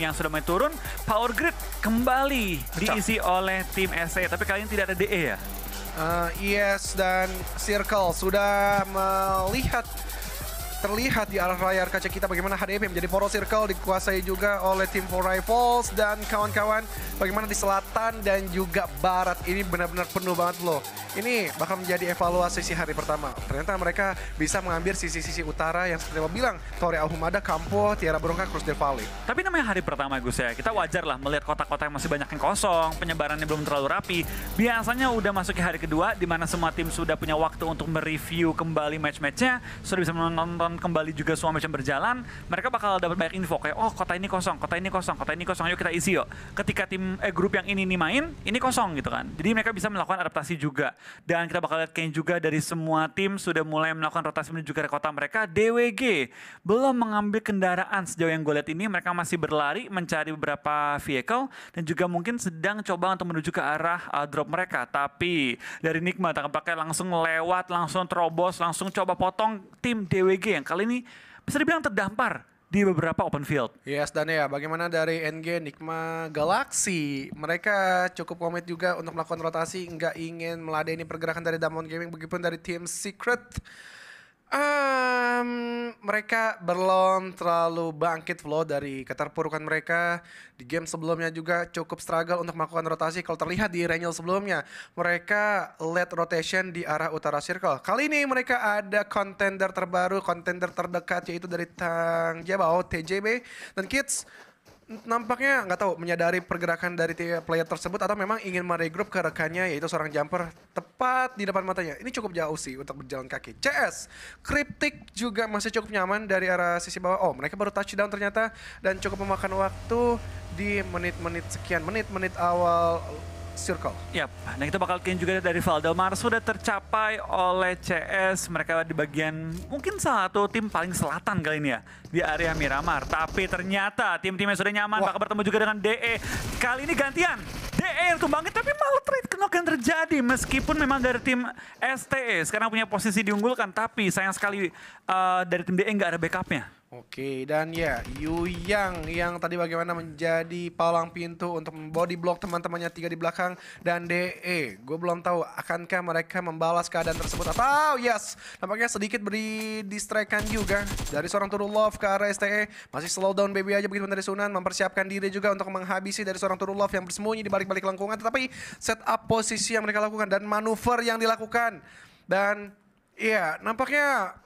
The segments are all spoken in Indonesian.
yang sudah mulai turun, power grid kembali Kecap. diisi oleh tim SE. Tapi kalian tidak ada DE ya? Uh, yes, dan Circle sudah melihat terlihat di arah layar kaca kita bagaimana HDP menjadi poros circle dikuasai juga oleh tim Four Rivals dan kawan-kawan bagaimana di selatan dan juga barat ini benar-benar penuh banget loh. Ini bakal menjadi evaluasi si hari pertama. Ternyata mereka bisa mengambil sisi-sisi utara yang seperti yang bilang, Torre Alhumada, Kampo, Tiara Bronka, Cruz del Valle. Tapi namanya hari pertama Gus ya, kita wajar lah melihat kota-kota yang masih banyak yang kosong, penyebarannya belum terlalu rapi. Biasanya udah masuk ke hari kedua di mana semua tim sudah punya waktu untuk mereview kembali match-matchnya, sudah bisa menonton nonton kembali juga semua macam berjalan, mereka bakal dapat banyak info kayak oh kota ini kosong, kota ini kosong, kota ini kosong, yuk kita isi yuk. Ketika tim eh, grup yang ini nih main, ini kosong gitu kan. Jadi mereka bisa melakukan adaptasi juga. Dan kita bakal lihat kayak juga dari semua tim sudah mulai melakukan rotasi menuju ke kota mereka. DWG belum mengambil kendaraan sejauh yang gue lihat ini, mereka masih berlari mencari beberapa vehicle dan juga mungkin sedang coba untuk menuju ke arah uh, drop mereka. Tapi dari Nikma pakai langsung lewat, langsung terobos, langsung coba potong tim DWG yang kali ini bisa dibilang terdampar di beberapa open field. Yes, dan ya bagaimana dari NG Nikma Galaxy? Mereka cukup komit juga untuk melakukan rotasi, nggak ingin meladeni pergerakan dari Damon Gaming, begitu dari tim Secret. Um, mereka belum terlalu bangkit flow dari keterpurukan mereka di game sebelumnya juga cukup struggle untuk melakukan rotasi. Kalau terlihat di Renyel sebelumnya, mereka led rotation di arah utara circle. Kali ini mereka ada contender terbaru, contender terdekat yaitu dari Tang Jabao TJB dan Kids nampaknya nggak tahu menyadari pergerakan dari player tersebut atau memang ingin meregroup ke rekannya yaitu seorang jumper tepat di depan matanya. Ini cukup jauh sih untuk berjalan kaki. CS, kriptik juga masih cukup nyaman dari arah sisi bawah. Oh, mereka baru touchdown ternyata dan cukup memakan waktu di menit-menit sekian menit-menit awal Circle. Yap, nah kita bakal kirim juga dari Valdemar sudah tercapai oleh CS. Mereka di bagian mungkin salah satu tim paling selatan kali ini ya di area Miramar. Tapi ternyata tim-timnya sudah nyaman Wah. bakal bertemu juga dengan DE. Kali ini gantian. DE yang tumbangin tapi malah trade knock yang terjadi meskipun memang dari tim STE sekarang punya posisi diunggulkan tapi sayang sekali uh, dari tim DE nggak ada backupnya. Oke, dan ya Yu yang yang tadi bagaimana menjadi palang pintu untuk body block teman-temannya tiga di belakang dan DE. Gue belum tahu akankah mereka membalas keadaan tersebut atau oh, yes, nampaknya sedikit beri distrakan juga dari seorang Turulov ke arah STE. Masih slow down baby aja begitu dari Sunan mempersiapkan diri juga untuk menghabisi dari seorang Turulov yang bersembunyi di balik-balik lengkungan tetapi setup posisi yang mereka lakukan dan manuver yang dilakukan dan Iya, nampaknya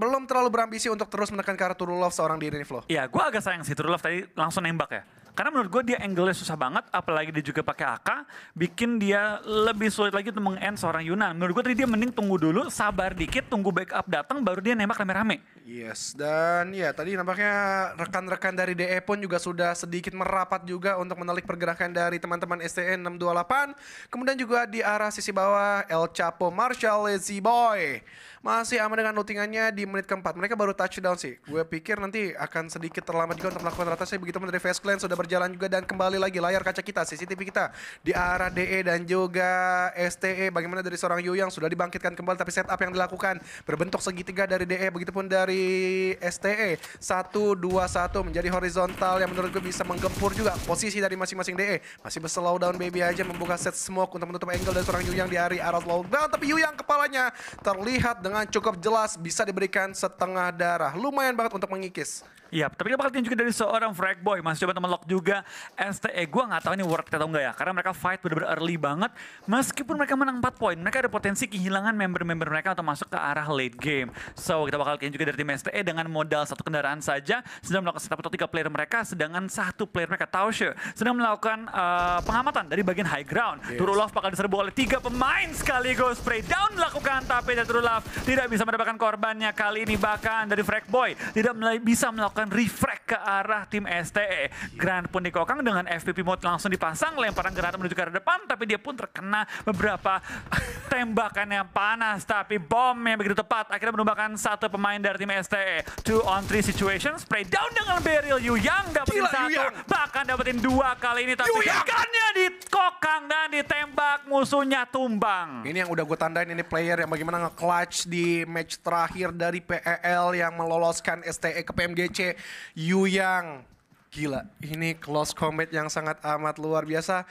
belum terlalu berambisi untuk terus menekan ke arah True seorang diri nih Flo. Iya, gue agak sayang sih True Love tadi langsung nembak ya. Karena menurut gue dia angle-nya susah banget, apalagi dia juga pakai AK, bikin dia lebih sulit lagi untuk meng-end seorang Yuna. Menurut gue tadi dia mending tunggu dulu, sabar dikit, tunggu backup datang, baru dia nembak rame-rame. Yes, dan ya tadi nampaknya rekan-rekan dari DE pun juga sudah sedikit merapat juga untuk menelik pergerakan dari teman-teman STN 628. Kemudian juga di arah sisi bawah El Chapo Marshall Lazy Boy. Masih aman dengan lootingannya di menit keempat. Mereka baru touchdown sih. Gue pikir nanti akan sedikit terlambat juga untuk melakukan rata. saya. Begitu dari Fast Clan sudah berjalan juga dan kembali lagi layar kaca kita, CCTV kita. Di arah DE dan juga STE. Bagaimana dari seorang Yu yang sudah dibangkitkan kembali tapi setup yang dilakukan berbentuk segitiga dari DE. Begitupun dari dari STE satu menjadi horizontal yang menurut gue bisa menggempur juga posisi dari masing-masing DE masih berslow down baby aja membuka set smoke untuk menutup angle dari seorang Yuyang di hari arah low down tapi Yuyang kepalanya terlihat dengan cukup jelas bisa diberikan setengah darah lumayan banget untuk mengikis Iya, tapi kita bakal juga dari seorang frag boy. Masih coba teman lock juga. STE eh, gue nggak tahu ini worth atau enggak ya. Karena mereka fight bener-bener early banget. Meskipun mereka menang 4 poin, mereka ada potensi kehilangan member-member mereka atau masuk ke arah late game. So, kita bakal lihat juga dari tim STE dengan modal satu kendaraan saja. Sedang melakukan setup atau tiga player mereka, sedangkan satu player mereka, Tausche, sedang melakukan uh, pengamatan dari bagian high ground. Yes. Turulov bakal diserbu oleh tiga pemain sekaligus. Spray down dilakukan, tapi Turulov tidak bisa mendapatkan korbannya kali ini. Bahkan dari frag boy tidak bisa melakukan melakukan refract ke arah tim STE. Grand pun dikokang dengan FPP mode langsung dipasang, lemparan granat menuju ke arah depan, tapi dia pun terkena beberapa tembakan yang panas, tapi bom yang begitu tepat akhirnya menumbangkan satu pemain dari tim STE. Two on three situation, spray down dengan Beryl Yu Yang dapetin Gila, satu, Yuyang. bahkan dapetin dua kali ini, tapi ikannya dikokang dan ditembak, musuhnya tumbang. Ini yang udah gue tandain, ini player yang bagaimana nge-clutch di match terakhir dari PEL yang meloloskan STE ke PMGC Yu Yang. Gila, ini close combat yang sangat amat luar biasa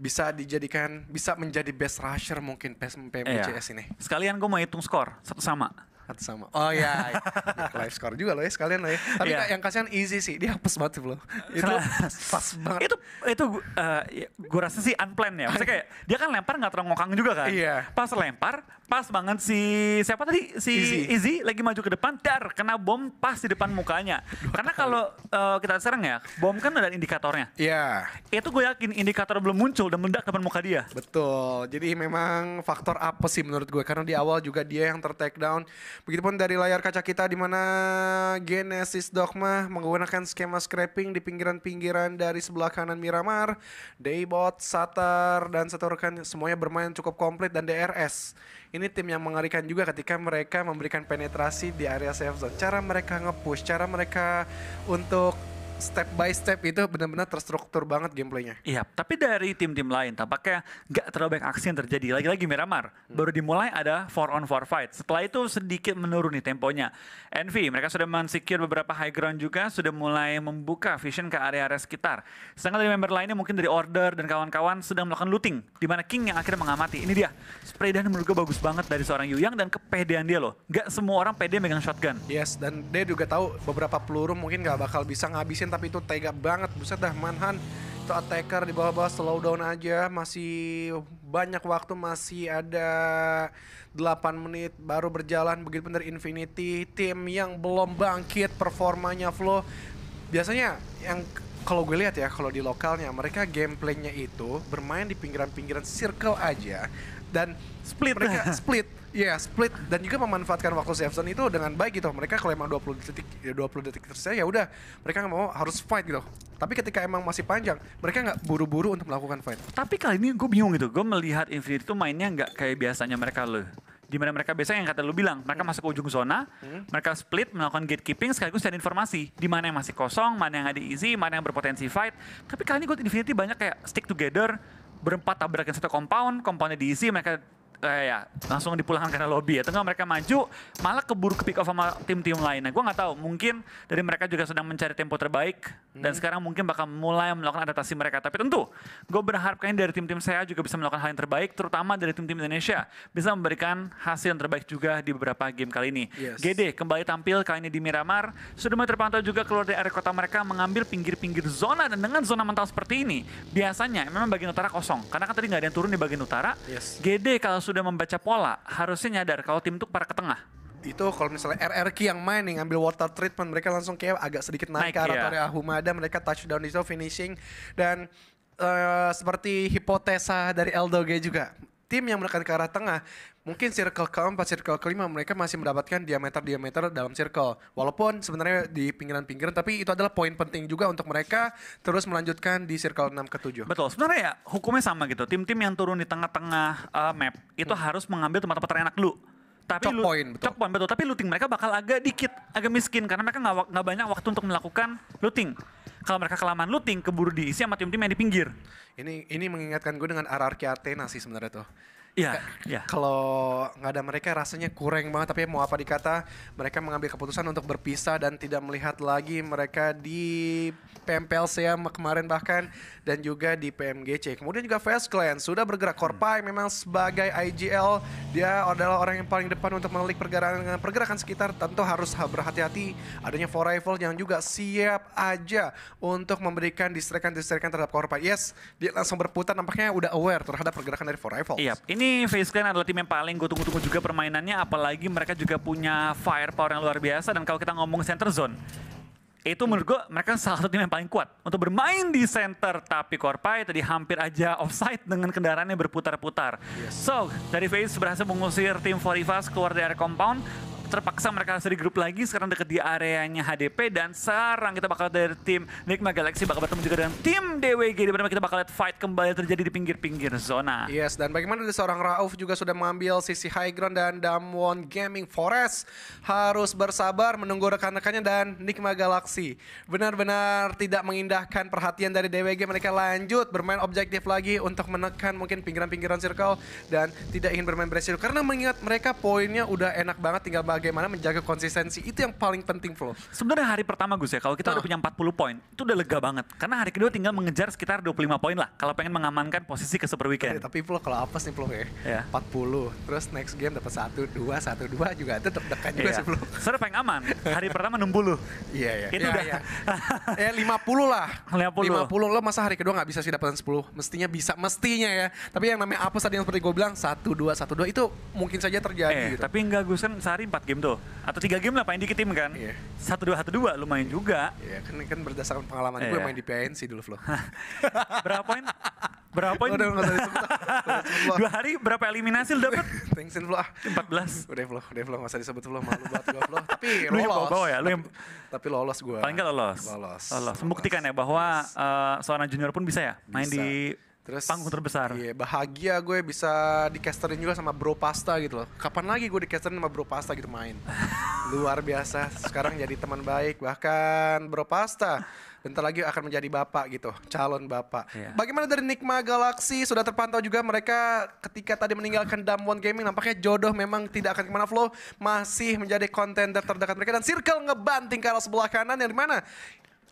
bisa dijadikan bisa menjadi best rusher mungkin PMCS iya. ini. Sekalian gue mau hitung skor satu sama atau sama oh iya, ya live score juga loh ya sekalian loh ya tapi yeah. yang kasihan easy sih dia hapus banget loh itu pas banget itu itu uh, eh, ya, gue rasa sih unplanned ya maksudnya kayak dia kan lempar nggak terlalu ngokang juga kan iya. Yeah. pas lempar pas banget si siapa tadi si Easy, Easy lagi maju ke depan dar kena bom pas di depan mukanya karena kalau uh, kita serang ya bom kan ada indikatornya iya yeah. itu gue yakin indikator belum muncul dan mendak depan muka dia betul jadi memang faktor apa sih menurut gue karena di awal juga dia yang ter take down Begitupun dari layar kaca kita di mana Genesis Dogma menggunakan skema scraping di pinggiran-pinggiran dari sebelah kanan Miramar, Daybot, Satar, dan satu rekan semuanya bermain cukup komplit dan DRS. Ini tim yang mengerikan juga ketika mereka memberikan penetrasi di area safe zone. Cara mereka nge-push, cara mereka untuk step by step itu benar-benar terstruktur banget gameplaynya. Iya, tapi dari tim-tim lain tampaknya nggak terlalu banyak aksi yang terjadi. Lagi-lagi Miramar hmm. baru dimulai ada four on four fight. Setelah itu sedikit menurun nih temponya. Envy mereka sudah mensecure beberapa high ground juga, sudah mulai membuka vision ke area-area sekitar. Sedangkan dari member lainnya mungkin dari Order dan kawan-kawan sedang melakukan looting di mana King yang akhirnya mengamati. Ini dia. Spray dan menurut gue bagus banget dari seorang yu yang dan kepedean dia loh. Gak semua orang pede megang shotgun. Yes, dan dia juga tahu beberapa peluru mungkin gak bakal bisa ngabisin tapi itu tega banget buset dah Manhan itu attacker di bawah-bawah slow down aja masih banyak waktu masih ada 8 menit baru berjalan begitu bener Infinity tim yang belum bangkit performanya flow biasanya yang kalau gue lihat ya kalau di lokalnya mereka gameplaynya itu bermain di pinggiran-pinggiran circle aja dan split mereka split ya yeah, split dan juga memanfaatkan waktu save zone itu dengan baik gitu mereka kalau emang 20 detik 20 ya detik tersisa ya udah mereka nggak mau harus fight gitu tapi ketika emang masih panjang mereka nggak buru-buru untuk melakukan fight tapi kali ini gue bingung gitu gue melihat Infinity itu mainnya nggak kayak biasanya mereka loh di mana mereka biasanya yang kata lu bilang mereka hmm. masuk ke ujung zona hmm. mereka split melakukan gatekeeping sekaligus cari informasi di mana yang masih kosong mana yang ada easy mana yang berpotensi fight tapi kali ini gue Infinity banyak kayak stick together berempat tabrakin satu compound compoundnya diisi mereka kayak eh, ya langsung dipulangkan karena lobby ya. Tengah mereka maju malah keburu ke pick off sama tim-tim lain. Nah, gue nggak tahu mungkin dari mereka juga sedang mencari tempo terbaik hmm. dan sekarang mungkin bakal mulai melakukan adaptasi mereka. Tapi tentu gue berharap kayaknya dari tim-tim saya juga bisa melakukan hal yang terbaik, terutama dari tim-tim Indonesia bisa memberikan hasil yang terbaik juga di beberapa game kali ini. Yes. GD kembali tampil kali ini di Miramar sudah mulai terpantau juga keluar dari area kota mereka mengambil pinggir-pinggir zona dan dengan zona mental seperti ini biasanya memang bagian utara kosong karena kan tadi nggak ada yang turun di bagian utara. Yes. GD kalau sudah sudah membaca pola harusnya nyadar kalau tim itu para ke tengah itu kalau misalnya RRQ yang main nih ngambil water treatment mereka langsung kayak agak sedikit naik, naik ke arah ada iya. Humada, mereka touchdown di situ finishing dan uh, seperti hipotesa dari Eldoge juga tim yang menekan ke arah tengah, mungkin circle keempat, circle kelima mereka masih mendapatkan diameter-diameter dalam circle. Walaupun sebenarnya di pinggiran-pinggiran, tapi itu adalah poin penting juga untuk mereka terus melanjutkan di circle enam ke tujuh. Betul, sebenarnya ya hukumnya sama gitu. Tim-tim yang turun di tengah-tengah uh, map itu hmm. harus mengambil tempat-tempat terenak dulu tapi chop point betul. Cok point betul, tapi looting mereka bakal agak dikit, agak miskin karena mereka nggak nggak banyak waktu untuk melakukan looting. Kalau mereka kelamaan looting, keburu diisi sama tim-tim yang di pinggir. Ini ini mengingatkan gue dengan RRQ Athena sih sebenarnya tuh. Iya. Ya. Kalau nggak ada mereka rasanya kurang banget. Tapi mau apa dikata, mereka mengambil keputusan untuk berpisah dan tidak melihat lagi mereka di PMPL saya kemarin bahkan dan juga di PMGC. Kemudian juga Fast Clan sudah bergerak. Korpai memang sebagai IGL dia adalah orang yang paling depan untuk menelik pergerakan pergerakan sekitar. Tentu harus berhati-hati adanya Four rival yang juga siap aja untuk memberikan distrakan-distrakan terhadap Korpai. Yes, dia langsung berputar nampaknya udah aware terhadap pergerakan dari Four rival. Iya, ini ini Face Clan adalah tim yang paling gue tunggu-tunggu juga permainannya, apalagi mereka juga punya firepower yang luar biasa. Dan kalau kita ngomong center zone, itu menurut gue mereka salah satu tim yang paling kuat untuk bermain di center tapi Korpai tadi hampir aja offside dengan kendaraannya berputar-putar. Yes. Iya. So, dari Face berhasil mengusir tim Forivas keluar dari area compound terpaksa mereka harus grup lagi sekarang deket di areanya HDP dan sekarang kita bakal dari tim Nikma Galaxy bakal bertemu juga dengan tim DWG di mana kita bakal lihat fight kembali terjadi di pinggir-pinggir zona. Yes, dan bagaimana dari seorang Rauf juga sudah mengambil sisi high ground dan Damwon Gaming Forest harus bersabar menunggu rekan-rekannya dan Nikma Galaxy benar-benar tidak mengindahkan perhatian dari DWG mereka lanjut bermain objektif lagi untuk menekan mungkin pinggiran-pinggiran circle dan tidak ingin bermain berhasil karena mengingat mereka poinnya udah enak banget tinggal bagi bagaimana menjaga konsistensi itu yang paling penting Flo. Sebenarnya hari pertama Gus ya kalau kita nah. udah punya 40 poin itu udah lega banget karena hari kedua tinggal mengejar sekitar 25 poin lah kalau pengen mengamankan posisi ke Super Weekend. Tapi, tapi Flo kalau apa sih Flo ya? Yeah. Iya. 40 terus next game dapat 1 2 1 2 juga itu deg juga yeah. sih Flo. Sebenarnya pengen aman. Hari pertama 60. Iya iya. Itu iya, udah. Iya. ya. eh 50 lah. 50. 50 lo masa hari kedua nggak bisa sih dapetin 10. Mestinya bisa mestinya ya. Tapi yang namanya apa tadi yang seperti gue bilang 1 2 1 2 itu mungkin saja terjadi eh, gitu. tapi enggak Gus kan sehari 4 game game tuh atau tiga game lah paling dikit tim kan iya. satu dua satu dua lumayan juga iya kan kan berdasarkan pengalaman gue iya. main di PNC dulu Flo berapa poin berapa poin udah nggak dua hari berapa eliminasi lu dapet thanksin Flo ah. empat belas udah Flo udah Flo nggak usah disebut Flo malu banget gue Flo tapi lu ya lu yang tapi lolos gue paling nggak lolos lolos lolos membuktikan ya bahwa eh, seorang junior pun bisa ya main di Terus panggung terbesar. Iya, bahagia gue bisa dicasterin juga sama Bro Pasta gitu loh. Kapan lagi gue dicasterin sama Bro Pasta gitu main. Luar biasa. Sekarang jadi teman baik bahkan Bro Pasta bentar lagi akan menjadi bapak gitu, calon bapak. Yeah. Bagaimana dari Nikma Galaxy sudah terpantau juga mereka ketika tadi meninggalkan Damwon Gaming nampaknya jodoh memang tidak akan kemana flow masih menjadi kontender terdekat mereka dan Circle ngebanting ke arah sebelah kanan yang dimana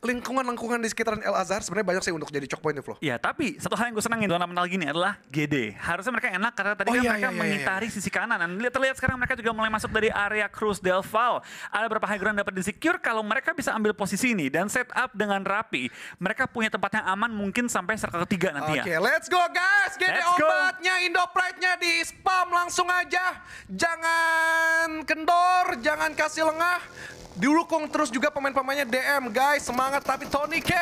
lingkungan-lingkungan di sekitaran El Azhar sebenarnya banyak sih untuk jadi choke point ya, flow. Iya, tapi satu hal yang gue senangin turnamen gini adalah GD. Harusnya mereka enak karena tadi oh, kan iya, mereka iya, iya, iya. mengitari iya. sisi kanan. Dan terlihat sekarang mereka juga mulai masuk dari area Cruz Del Val. Ada beberapa high ground dapat disecure kalau mereka bisa ambil posisi ini dan set up dengan rapi. Mereka punya tempat yang aman mungkin sampai circle ketiga nanti okay, ya. Oke, let's go guys. GD obatnya, Indo Pride-nya di spam langsung aja. Jangan kendor, jangan kasih lengah, Dirukung terus juga pemain-pemainnya DM guys. Semangat tapi Tony K.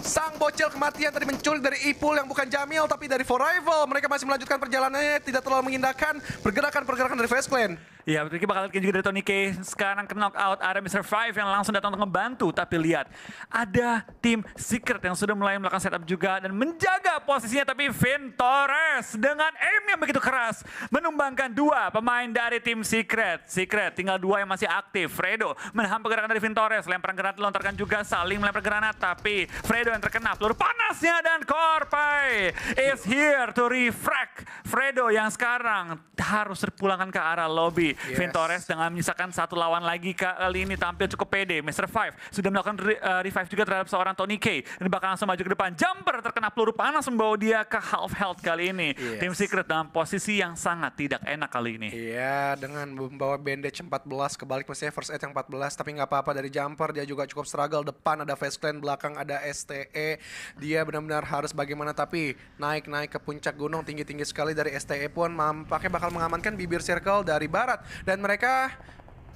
Sang bocil kematian tadi mencuri dari Ipul yang bukan Jamil tapi dari Forever. Mereka masih melanjutkan perjalanannya tidak terlalu mengindahkan pergerakan-pergerakan dari Face Clan. Ya, berarti Kita bakal lihat juga dari Tony K sekarang ke knockout ada Mr. Five yang langsung datang untuk ngebantu. Tapi lihat, ada tim Secret yang sudah mulai melakukan setup juga dan menjaga posisinya. Tapi Vin Torres dengan aim yang begitu keras menumbangkan dua pemain dari tim Secret. Secret tinggal dua yang masih aktif. Fredo menahan pergerakan dari Vin Torres. Lempar granat dilontarkan juga saling melempar granat. Tapi Fredo yang terkena peluru panasnya dan Corpai is here to refract. Fredo yang sekarang harus terpulangkan ke arah lobby yes. Vin dengan menyisakan satu lawan lagi kali ini tampil cukup pede. Mr. Five sudah melakukan re, uh, revive juga terhadap seorang Tony K. Ini bakal langsung maju ke depan. Jumper terkena peluru panas membawa dia ke half health kali ini. Yes. Tim Secret dalam posisi yang sangat tidak enak kali ini. Iya, dengan membawa bandage 14 kebalik mestinya first aid yang 14 tapi nggak apa-apa dari jumper dia juga cukup struggle depan ada face clan belakang ada STE. Dia benar-benar harus bagaimana tapi naik-naik ke puncak gunung tinggi-tinggi sekali dari STE pun mampaknya bakal mengamankan bibir circle dari barat dan mereka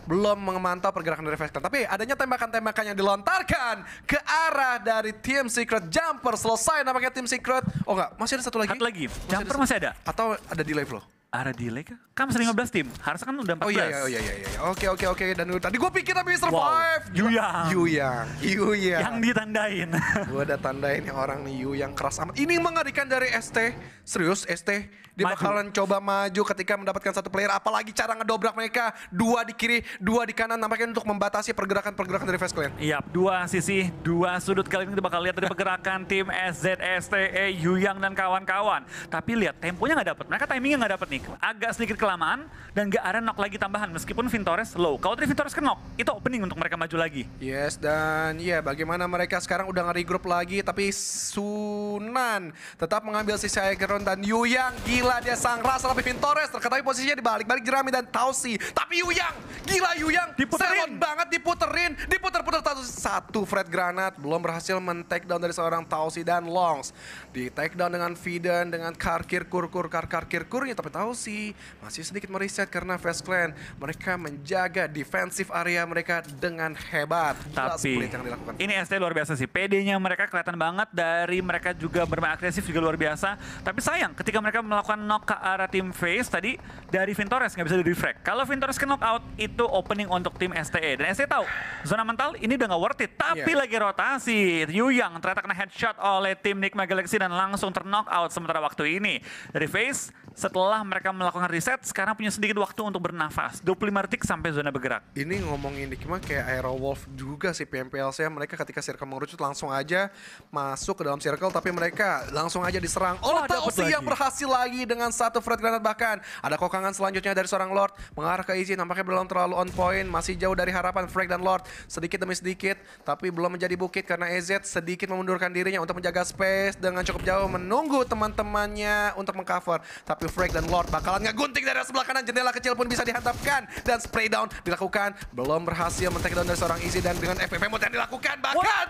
belum memantau pergerakan dari Tapi adanya tembakan-tembakan yang dilontarkan ke arah dari tim Secret Jumper. Selesai nampaknya tim Secret. Oh enggak, masih ada satu lagi. Satu lagi. Masih Jumper ada masih ada. Atau ada delay flow? ada delay kah? Kan sering 15 tim. Harusnya kan udah 14. Oh iya iya, iya iya iya Oke oke oke dan tadi gue pikir tapi survive. Wow. Yu Yang. Yu Yang ditandain. gue udah tandain yang orang nih Yuyang keras amat. Ini mengerikan dari ST. Serius ST dia maju. bakalan coba maju ketika mendapatkan satu player apalagi cara ngedobrak mereka dua di kiri, dua di kanan nampaknya untuk membatasi pergerakan-pergerakan dari Fast Clan. Iya, dua sisi, dua sudut kali ini kita bakal lihat dari pergerakan tim SZSTE Yuyang dan kawan-kawan. Tapi lihat temponya nggak dapet. Mereka timingnya nggak dapet nih agak sedikit kelamaan dan gak ada knock lagi tambahan meskipun Vintores low. Kalau tadi Vintores ke knock, itu opening untuk mereka maju lagi. Yes, dan ya yeah, bagaimana mereka sekarang udah nge-regroup lagi tapi Sunan tetap mengambil sisi Aegron dan Yang gila dia sang rasa tapi Vintores terketahui posisinya dibalik-balik jerami dan Tausi. Tapi Yang gila Yang diputerin banget diputerin, diputer-puter satu Fred Granat belum berhasil men take down dari seorang Tausi dan Longs. Di take down dengan Fiden dengan Karkir Kurkur Karkar Kirkurnya tapi tahu Chelsea masih sedikit meriset karena Fast Clan mereka menjaga defensif area mereka dengan hebat. Tapi yang ini ST luar biasa sih. PD-nya mereka kelihatan banget dari mereka juga bermain agresif juga luar biasa. Tapi sayang ketika mereka melakukan knock ke arah tim face tadi dari Vintores nggak bisa di refract. Kalau Vintores ke knock out itu opening untuk tim STE dan S.T. E tahu zona mental ini udah nggak worth it. Tapi yeah. lagi rotasi. Yang ternyata kena headshot oleh tim Nick Galaxy dan langsung ter out sementara waktu ini. Dari face setelah mereka mereka melakukan riset sekarang punya sedikit waktu untuk bernafas 25 detik sampai zona bergerak ini ngomongin cuma kayak Aerowolf juga sih PMPLC mereka ketika circle mengerucut langsung aja masuk ke dalam circle tapi mereka langsung aja diserang oh, oleh oh, sih yang berhasil lagi dengan satu fred granat bahkan ada kokangan selanjutnya dari seorang Lord mengarah ke izin nampaknya belum terlalu on point masih jauh dari harapan Frank dan Lord sedikit demi sedikit tapi belum menjadi bukit karena EZ sedikit memundurkan dirinya untuk menjaga space dengan cukup jauh menunggu teman-temannya untuk mengcover tapi Frank dan Lord Bakalan ngegunting dari sebelah kanan, jendela kecil pun bisa dihantapkan Dan spray down dilakukan. Belum berhasil men down dari seorang isi dan dengan FPV mode yang dilakukan bahkan...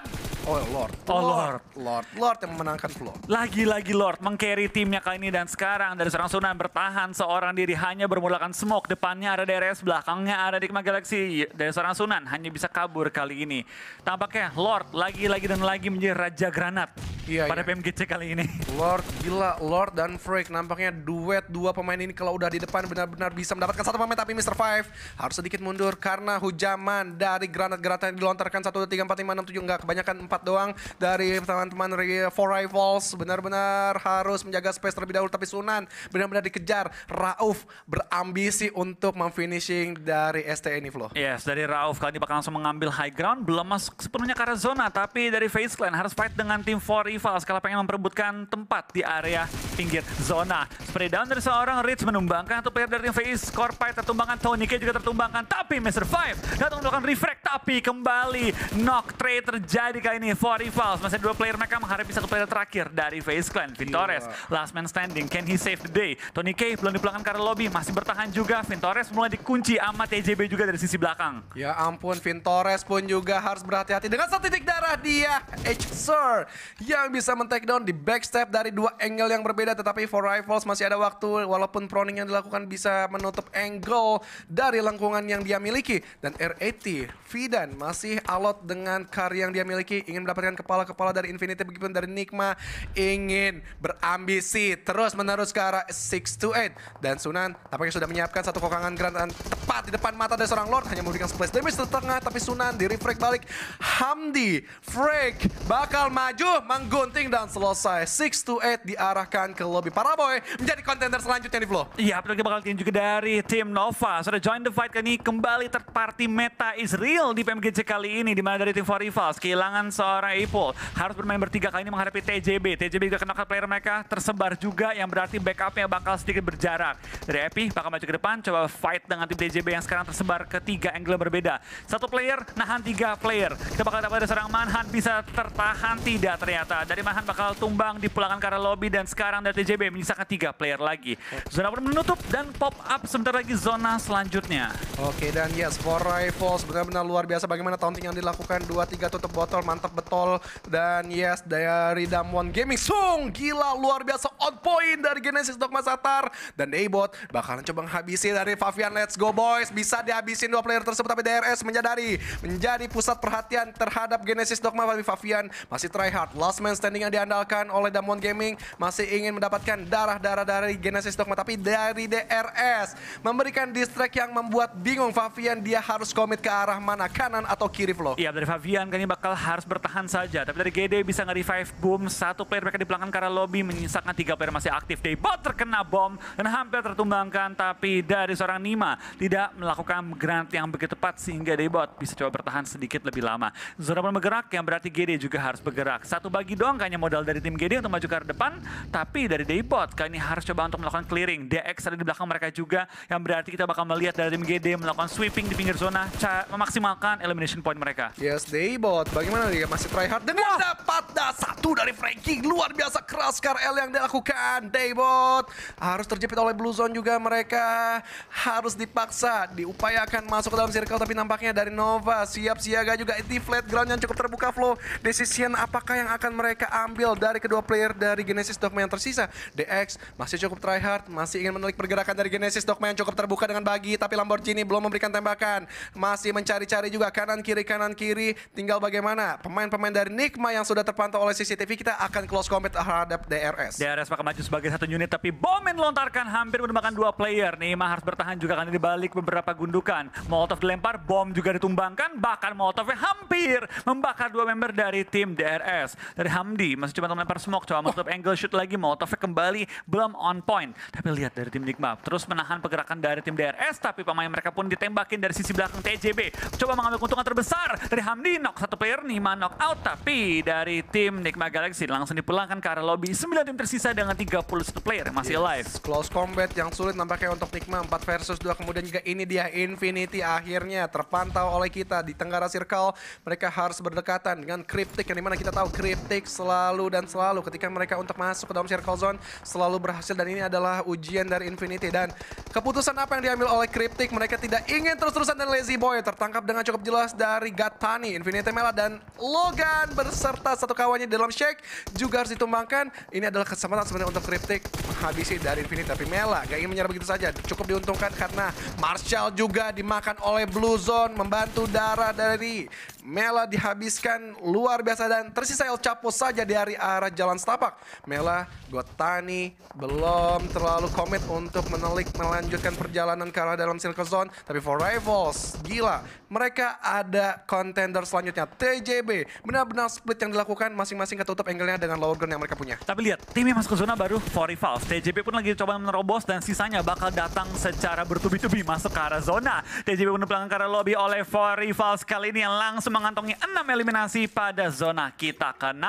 Oh Lord. Oh Lord. Lord. Lord yang memenangkan floor. Lagi-lagi Lord mengcarry timnya kali ini dan sekarang dari seorang Sunan bertahan seorang diri hanya bermulakan smoke. Depannya ada DRS, belakangnya ada Dikma Galaxy. Dari seorang Sunan hanya bisa kabur kali ini. Tampaknya Lord lagi-lagi dan lagi menjadi Raja Granat iya, pada iya. PMGC kali ini. Lord gila, Lord dan Freak nampaknya duet dua pemain pemain ini kalau udah di depan benar-benar bisa mendapatkan satu pemain tapi Mr. Five harus sedikit mundur karena hujaman dari granat-granat yang dilontarkan satu 2, 3, 4, 5, 6, 7 enggak kebanyakan empat doang dari teman-teman Four Rivals benar-benar harus menjaga space terlebih dahulu tapi Sunan benar-benar dikejar Rauf berambisi untuk memfinishing dari ST ini e Flo. Yes, dari Rauf kali ini bakal langsung mengambil high ground belum masuk sepenuhnya ke zona tapi dari Face Clan harus fight dengan tim Four Rivals kalau pengen memperebutkan tempat di area pinggir zona. Spray down dari seorang seorang Rich menumbangkan satu player dari tim VI. Scorpite tertumbangkan, Tony K juga tertumbangkan. Tapi Mr. Five datang melakukan refract. Tapi kembali knock trade terjadi kali ini for Rivals. Masih dua player mereka menghadapi satu player terakhir dari Face Clan. Vintores, iya. last man standing. Can he save the day? Tony K belum dipulangkan karena lobby. Masih bertahan juga. Vintores mulai dikunci sama TJB juga dari sisi belakang. Ya ampun, Vintores pun juga harus berhati-hati dengan satu titik darah dia. H. Sir yang bisa men-take down di backstep dari dua angle yang berbeda. Tetapi for Rivals masih ada waktu walaupun proning yang dilakukan bisa menutup angle dari lengkungan yang dia miliki. Dan R80, Fidan masih alot dengan karya yang dia miliki, ingin mendapatkan kepala-kepala dari Infinity, begitu. dari Nikma, ingin berambisi terus menerus ke arah 6 to 8. Dan Sunan tampaknya sudah menyiapkan satu kokangan grand tepat di depan mata dari seorang Lord, hanya memberikan splash damage setengah. tengah, tapi Sunan di refrag balik. Hamdi, Freak bakal maju, menggunting dan selesai. 6 to 8 diarahkan ke lobby para boy menjadi kontender selanjutnya selanjutnya nih Flo. Iya, kita bakal tim juga dari tim Nova. Sudah join the fight kali ini kembali third party meta real di PMGC kali ini. Dimana dari tim Four Rivals, kehilangan seorang Ipol. Harus bermain bertiga kali ini menghadapi TJB. TJB juga kena player mereka tersebar juga yang berarti backupnya bakal sedikit berjarak. Dari Epi bakal maju ke depan, coba fight dengan tim TJB yang sekarang tersebar ke tiga angle berbeda. Satu player nahan tiga player. Kita bakal dapat ada seorang Manhan bisa tertahan tidak ternyata. Dari Manhan bakal tumbang di pulangan karena lobby dan sekarang dari TJB menyisakan tiga player lagi. Zona pun menutup dan pop up sebentar lagi zona selanjutnya. Oke, dan yes, for rifles benar-benar luar biasa bagaimana taunting yang dilakukan. dua tiga tutup botol, mantap betul. Dan yes, dari Damwon Gaming Sung, gila luar biasa on point dari Genesis Dogma Satar. Dan Daybot bakalan coba menghabisi dari Favian Let's go boys, bisa dihabisin dua player tersebut tapi DRS menyadari menjadi pusat perhatian terhadap Genesis Dogma tapi Favian masih try hard. Last man standing yang diandalkan oleh Damwon Gaming masih ingin mendapatkan darah-darah dari Genesis Dogma tapi dari DRS memberikan distrack yang membuat bingung Favian dia harus komit ke arah mana kanan atau kiri Flo. Iya dari Fabian kayaknya bakal harus bertahan saja tapi dari GD bisa nge-revive boom satu player mereka di belakang karena lobby menyisakan tiga player masih aktif. bot terkena bom dan hampir tertumbangkan tapi dari seorang Nima tidak melakukan grant yang begitu tepat sehingga bot bisa coba bertahan sedikit lebih lama. Zona pun bergerak yang berarti GD juga harus bergerak. Satu bagi doang kayaknya modal dari tim GD untuk maju ke arah depan tapi dari Daybot kali ini harus coba untuk melakukan clear clearing. DX ada di belakang mereka juga, yang berarti kita bakal melihat dari MGD melakukan sweeping di pinggir zona, memaksimalkan elimination point mereka. Yes, Daybot. Bagaimana dia masih try hard dan Wah. dapat dah satu dari Frankie luar biasa keras KRL yang dilakukan Daybot. Harus terjepit oleh Blue Zone juga mereka harus dipaksa diupayakan masuk ke dalam circle tapi nampaknya dari Nova siap siaga juga di flat ground yang cukup terbuka flow. Decision apakah yang akan mereka ambil dari kedua player dari Genesis Dogma yang tersisa? DX masih cukup try hard, masih ingin menelik pergerakan dari Genesis. Dogman cukup terbuka dengan bagi. Tapi Lamborghini belum memberikan tembakan. Masih mencari-cari juga kanan-kiri, kanan-kiri. Tinggal bagaimana pemain-pemain dari Nikma yang sudah terpantau oleh CCTV. Kita akan close combat terhadap DRS. DRS bakal maju sebagai satu unit. Tapi Bomen lontarkan hampir menembakkan dua player. Nikma harus bertahan juga karena dibalik beberapa gundukan. Molotov dilempar, bom juga ditumbangkan. Bahkan Molotovnya hampir membakar dua member dari tim DRS. Dari Hamdi, masih cuma melempar smoke. Coba Molotov oh. angle shoot lagi. Molotovnya kembali belum on point kami lihat dari tim Nikma, terus menahan pergerakan dari tim DRS, tapi pemain mereka pun ditembakin dari sisi belakang TJB. Coba mengambil keuntungan terbesar dari Hamdi, knock satu player, Nima knock out, tapi dari tim Nikma Galaxy langsung dipulangkan ke arah lobby. 9 tim tersisa dengan 31 player yang masih yes. alive. Close combat yang sulit nampaknya untuk Nikma, 4 versus 2, kemudian juga ini dia Infinity akhirnya terpantau oleh kita di Tenggara Circle. Mereka harus berdekatan dengan Cryptic, yang dimana kita tahu Cryptic selalu dan selalu ketika mereka untuk masuk ke dalam Circle Zone, selalu berhasil dan ini adalah ujian dari Infinity dan keputusan apa yang diambil oleh Cryptic mereka tidak ingin terus-terusan dan Lazy Boy tertangkap dengan cukup jelas dari Gatani, Infinity Mela dan Logan berserta satu kawannya dalam Shake juga harus ditumbangkan. Ini adalah kesempatan sebenarnya untuk Cryptic menghabisi dari Infinity tapi Mela gak ingin menyerah begitu saja. Cukup diuntungkan karena Marshall juga dimakan oleh Blue Zone membantu darah dari Mela dihabiskan luar biasa dan tersisa El Chapo saja dari arah jalan setapak. Mela, Gotani belum terlalu komit untuk menelik melanjutkan perjalanan ke arah dalam Silver Zone. Tapi for Rivals, gila. Mereka ada contender selanjutnya. TJB, benar-benar split yang dilakukan masing-masing ketutup angle-nya dengan lower ground yang mereka punya. Tapi lihat, timnya masuk ke zona baru for Rivals. TJB pun lagi coba menerobos dan sisanya bakal datang secara bertubi-tubi masuk ke arah zona. TJB pun ke arah lobby oleh for Rivals kali ini yang langsung mengantongi 6 eliminasi pada zona kita ke-6.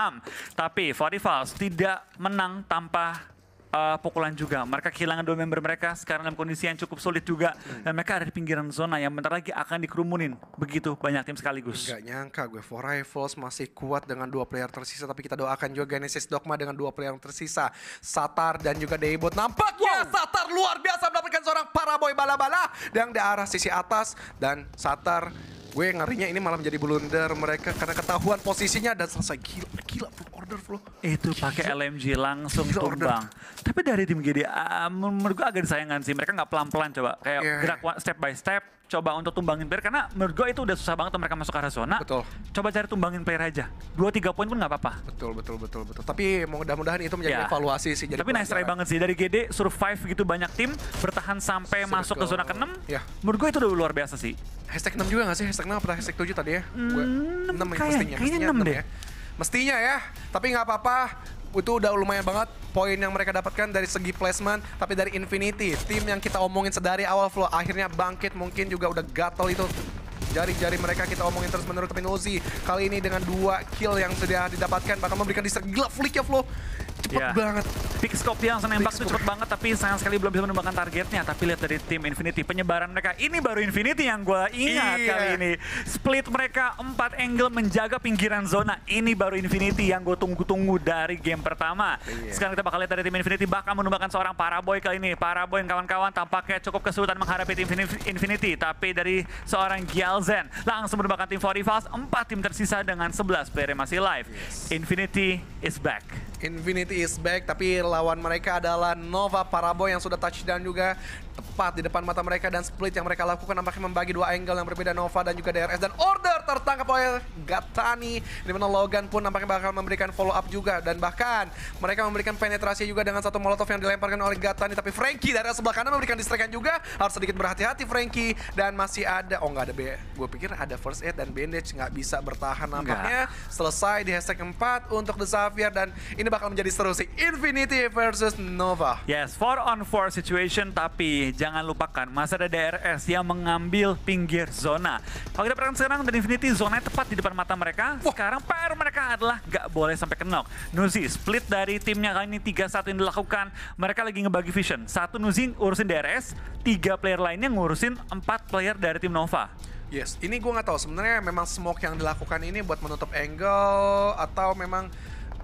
Tapi 45 tidak menang tanpa uh, pukulan juga. Mereka kehilangan dua member mereka sekarang dalam kondisi yang cukup sulit juga hmm. dan mereka ada di pinggiran zona yang bentar lagi akan dikerumunin. Begitu banyak tim sekaligus. Gak nyangka gue Four masih kuat dengan dua player tersisa tapi kita doakan juga Genesis Dogma dengan dua player yang tersisa. Satar dan juga Daybot nampaknya wow. Satar luar biasa mendapatkan seorang para boy bala-bala yang di arah sisi atas dan Satar Gue ngerinya ini malah menjadi blunder mereka karena ketahuan posisinya dan selesai. Gila, gila full order flow. Itu pakai LMG langsung gila tumbang. Order. Tapi dari tim GDA ah, menurut gue agak disayangkan sih. Mereka nggak pelan-pelan coba. Kayak yeah. Iya. gerak step by step coba untuk tumbangin player karena menurut gue itu udah susah banget mereka masuk arah zona. Betul. Coba cari tumbangin player aja. Dua tiga poin pun nggak apa-apa. Betul betul betul betul. Tapi mudah-mudahan itu menjadi yeah. evaluasi sih. Jadi Tapi nice try banget sih dari GD survive gitu banyak tim bertahan sampai Circle. masuk ke zona ke-6. Yeah. Menurut gue itu udah luar biasa sih. Hashtag 6 juga gak sih? Hashtag 6 apa hashtag 7 tadi ya? Mm, gue 6 kaya, mestinya. Kayaknya 6, 6 deh. Ya. Mestinya ya, tapi nggak apa-apa itu udah lumayan banget poin yang mereka dapatkan dari segi placement tapi dari Infinity tim yang kita omongin sedari awal flow akhirnya bangkit mungkin juga udah gatel itu jari-jari mereka kita omongin terus menurut tapi Nozi kali ini dengan dua kill yang sudah didapatkan bakal memberikan di gelap flick ya flow cepet yeah. banget. scope yang nembak itu cepet banget tapi sayang sekali belum bisa menembakkan targetnya. Tapi lihat dari tim Infinity penyebaran mereka. Ini baru Infinity yang gue ingat yeah. kali ini. Split mereka empat angle menjaga pinggiran zona. Ini baru Infinity yang gue tunggu-tunggu dari game pertama. Yeah. Sekarang kita bakal lihat dari tim Infinity bahkan menembakkan seorang Paraboy kali ini. Paraboy kawan-kawan tampaknya cukup kesulitan menghadapi tim Infinity. Tapi dari seorang Gyalzen langsung menembakkan tim 4 Falls. Empat tim tersisa dengan sebelas player masih live. Yes. Infinity is back. Infinity is back tapi lawan mereka adalah Nova Parabo yang sudah touchdown juga tepat di depan mata mereka dan split yang mereka lakukan nampaknya membagi dua angle yang berbeda Nova dan juga DRS dan Order tertangkap oleh Gatani di mana Logan pun nampaknya bakal memberikan follow up juga dan bahkan mereka memberikan penetrasi juga dengan satu molotov yang dilemparkan oleh Gatani tapi Frankie dari sebelah kanan memberikan distrikan juga harus sedikit berhati-hati Frankie dan masih ada oh nggak ada B gue pikir ada first aid dan bandage nggak bisa bertahan nampaknya Enggak. selesai di hashtag 4 untuk The Xavier dan ini bakal menjadi seru sih Infinity versus Nova yes 4 on 4 situation tapi jangan lupakan masih ada DRS yang mengambil pinggir zona kalau kita perhatikan sekarang dan Infinity meneliti zona tepat di depan mata mereka. Sekarang PR mereka adalah nggak boleh sampai kenok. Nuzi split dari timnya kali ini tiga satu yang dilakukan. Mereka lagi ngebagi vision. Satu Nuzi ngurusin DRS, tiga player lainnya ngurusin empat player dari tim Nova. Yes, ini gue nggak tahu sebenarnya memang smoke yang dilakukan ini buat menutup angle atau memang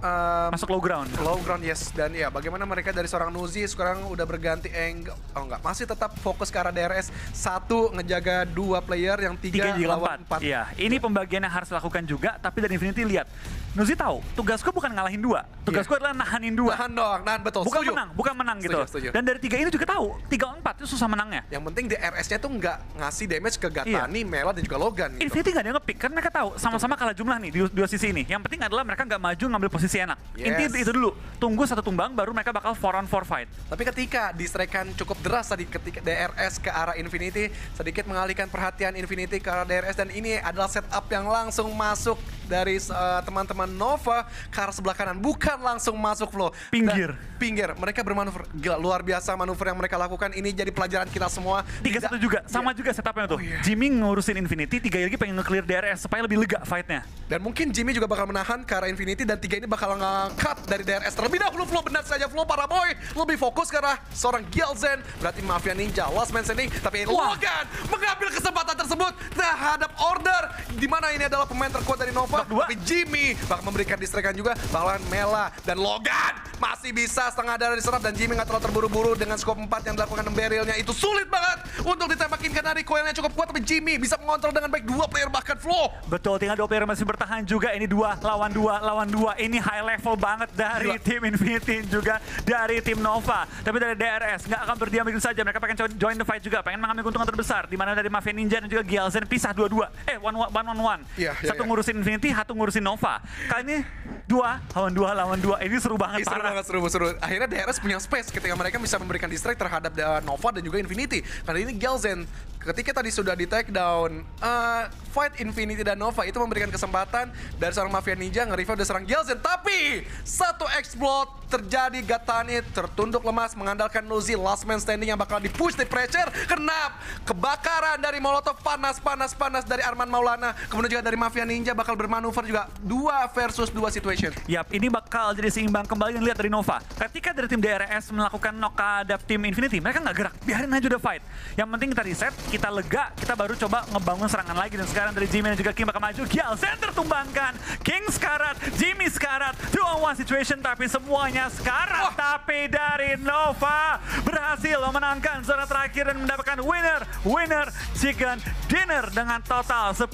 um, masuk low ground. Low ground yes dan ya bagaimana mereka dari seorang Nuzi sekarang udah berganti angle oh enggak masih tetap fokus ke arah DRS satu ngejaga dua player yang tiga, tiga lawan empat. ya ini pembagian yang harus dilakukan juga tapi dari Infinity lihat Nuzi tahu, tugasku bukan ngalahin dua. Tugasku iya. yeah. adalah nahanin dua. Nahan doang, nahan betul. Bukan setuju. menang, bukan menang gitu. Setuju. Dan dari tiga ini juga tahu, tiga empat itu susah menangnya. Yang penting drs nya tuh nggak ngasih damage ke Gatani, yeah. Mela dan juga Logan. Gitu. Infinity nggak ada ngepick, karena mereka tahu sama-sama kalah jumlah nih di dua sisi ini. Yang penting adalah mereka nggak maju ngambil posisi enak. Yes. Inti itu dulu, tunggu satu tumbang baru mereka bakal four on four fight. Tapi ketika distraikan cukup deras tadi ketika DRS ke arah Infinity, sedikit mengalihkan perhatian Infinity ke arah DRS dan ini adalah setup yang langsung masuk dari eh, teman-teman uh, teman -teman teman Nova ke arah sebelah kanan, bukan langsung masuk flow. Pinggir. Dan, pinggir. Mereka bermanuver gila luar biasa manuver yang mereka lakukan. Ini jadi pelajaran kita semua. Tiga satu juga, sama yeah. juga setupnya tuh. Oh, yeah. Jimmy ngurusin Infinity, tiga lagi pengen nge-clear DRS supaya lebih lega fightnya. Dan mungkin Jimmy juga bakal menahan ke arah Infinity dan tiga ini bakal ngangkat dari DRS terlebih dahulu. Flow benar saja Flow para boy lebih fokus ke arah seorang Gilzen. Berarti Mafia Ninja, last man standing. Tapi Wah. Logan mengambil kesempatan tersebut terhadap order di mana ini adalah pemain terkuat dari Nova. Tapi Jimmy bakal memberikan distrikan juga bakalan Mela dan Logan masih bisa setengah darah diserap dan Jimmy nggak terlalu terburu-buru dengan skop 4 yang dilakukan Berilnya itu sulit banget untuk ditembakin karena recoilnya cukup kuat tapi Jimmy bisa mengontrol dengan baik dua player bahkan flow betul tinggal dua player masih bertahan juga ini dua lawan dua lawan dua ini high level banget dari Gila. tim Infinity juga dari tim Nova tapi dari DRS nggak akan berdiam begitu saja mereka pengen join the fight juga pengen mengambil keuntungan terbesar di mana dari Mafia Ninja dan juga Gielsen pisah dua-dua eh one one one, one. Yeah, yeah, satu yeah. ngurusin Infinity satu ngurusin Nova kali ini dua lawan dua lawan dua ini seru banget seru banget seru seru akhirnya DRS punya space ketika mereka bisa memberikan distrik terhadap uh, Nova dan juga Infinity karena ini Gelzen Ketika tadi sudah di take down, uh, fight Infinity dan Nova itu memberikan kesempatan dari seorang mafia ninja nge review dari seorang Gelsen. Tapi satu explode terjadi Gatani tertunduk lemas mengandalkan Nuzi last man standing yang bakal dipush di pressure Kenapa? kebakaran dari Molotov panas panas panas dari Arman Maulana kemudian juga dari Mafia Ninja bakal bermanuver juga dua versus dua situation. Yap, ini bakal jadi seimbang kembali yang lihat dari Nova. Ketika dari tim DRS melakukan knock terhadap tim Infinity, mereka nggak gerak, biarin aja udah fight. Yang penting kita reset, kita kita lega, kita baru coba ngebangun serangan lagi. Dan sekarang dari Jimmy dan juga King bakal maju. Gial, center tumbangkan. King sekarat, Jimmy sekarat. Two semua situation tapi semuanya sekarang. oh. Tapi dari Nova berhasil memenangkan zona terakhir dan mendapatkan winner, winner chicken dinner dengan total 10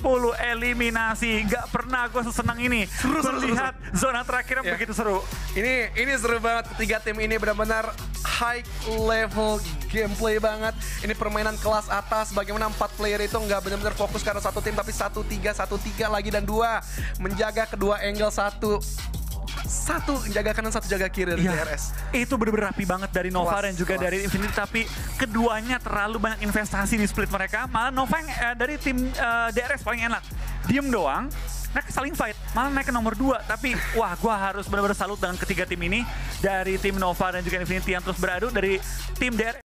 eliminasi. Gak pernah gue sesenang ini seru, melihat seru, seru. zona terakhir yang yeah. begitu seru. Ini ini seru banget ketiga tim ini benar-benar high level gameplay banget. Ini permainan kelas atas. Bagaimana empat player itu nggak benar-benar fokus karena satu tim, tapi satu tiga, satu tiga lagi dan dua menjaga kedua angle satu satu jaga kanan satu jaga kiri dari ya, TRS itu bener-bener rapi banget dari Nova kelas, dan juga kelas. dari Infinity tapi keduanya terlalu banyak investasi di split mereka malah Nova yang, eh, dari tim eh, DRS paling enak diem doang mereka saling fight malah naik ke nomor 2 tapi wah gue harus benar-benar salut dengan ketiga tim ini dari tim Nova dan juga Infinity yang terus beradu dari tim DRS